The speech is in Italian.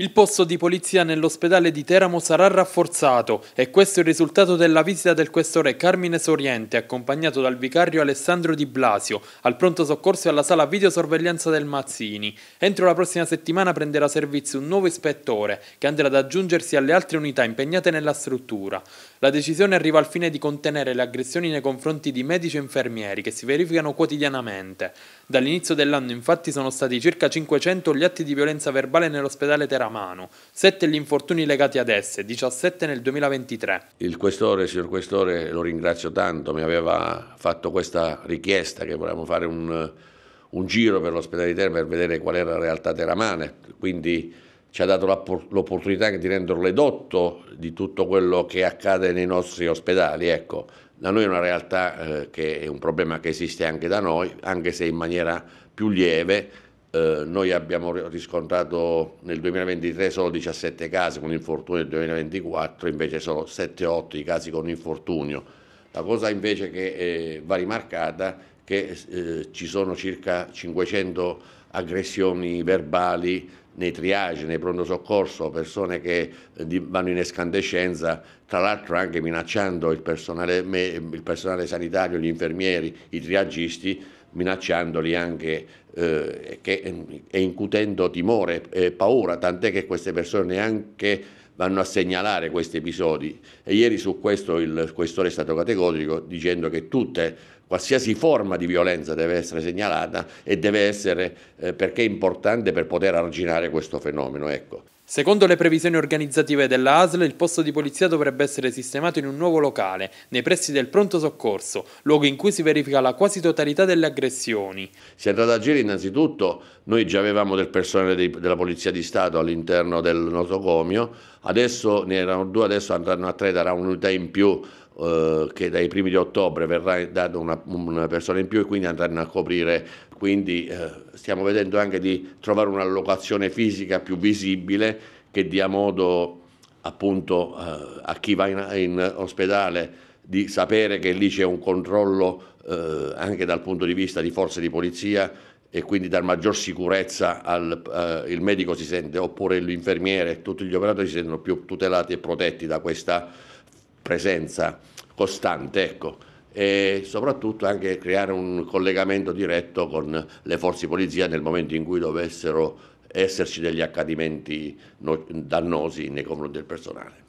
Il posto di polizia nell'ospedale di Teramo sarà rafforzato e questo è il risultato della visita del questore Carmine Soriente accompagnato dal vicario Alessandro Di Blasio al pronto soccorso e alla sala videosorveglianza del Mazzini. Entro la prossima settimana prenderà servizio un nuovo ispettore che andrà ad aggiungersi alle altre unità impegnate nella struttura. La decisione arriva al fine di contenere le aggressioni nei confronti di medici e infermieri che si verificano quotidianamente. Dall'inizio dell'anno infatti sono stati circa 500 gli atti di violenza verbale nell'ospedale Teramo a mano, 7 gli infortuni legati ad esse, 17 nel 2023. Il questore, signor questore, lo ringrazio tanto, mi aveva fatto questa richiesta che volevamo fare un, un giro per l'ospedale di Terra per vedere qual era la realtà teramana, quindi ci ha dato l'opportunità anche di renderlo edotto di tutto quello che accade nei nostri ospedali. Ecco, da noi è una realtà eh, che è un problema che esiste anche da noi, anche se in maniera più lieve eh, noi abbiamo riscontrato nel 2023 solo 17 casi con infortunio, nel 2024 invece solo 7-8 i casi con infortunio. La cosa invece che eh, va rimarcata è che eh, ci sono circa 500 aggressioni verbali nei triage, nei pronto soccorso, persone che eh, vanno in escandescenza, tra l'altro anche minacciando il personale, il personale sanitario, gli infermieri, i triagisti, minacciandoli anche eh, che, e incutendo timore e paura, tant'è che queste persone neanche vanno a segnalare questi episodi. E ieri su questo il questore è stato categorico dicendo che tutte qualsiasi forma di violenza deve essere segnalata e deve essere eh, perché è importante per poter arginare questo fenomeno. Ecco. Secondo le previsioni organizzative dell'ASL, il posto di polizia dovrebbe essere sistemato in un nuovo locale, nei pressi del pronto soccorso, luogo in cui si verifica la quasi totalità delle aggressioni. Si è andato ad agire innanzitutto, noi già avevamo del personale di, della Polizia di Stato all'interno del nosocomio, adesso ne erano due, adesso andranno a tre, darà un'unità in più eh, che dai primi di ottobre verrà data una, una, persona in più e quindi andranno a coprire. Quindi eh, stiamo vedendo anche di trovare un'allocazione fisica più visibile che dia modo appunto eh, a chi va in, in, ospedale di sapere che lì c'è un controllo eh, anche dal punto di vista di forze di polizia e quindi dar maggior sicurezza al eh, medico si sente oppure l'infermiere e tutti gli operatori si sentono più tutelati e protetti da questa presenza costante, ecco, e soprattutto anche creare un collegamento diretto con le forze di polizia nel momento in cui dovessero esserci degli accadimenti dannosi nei confronti del personale.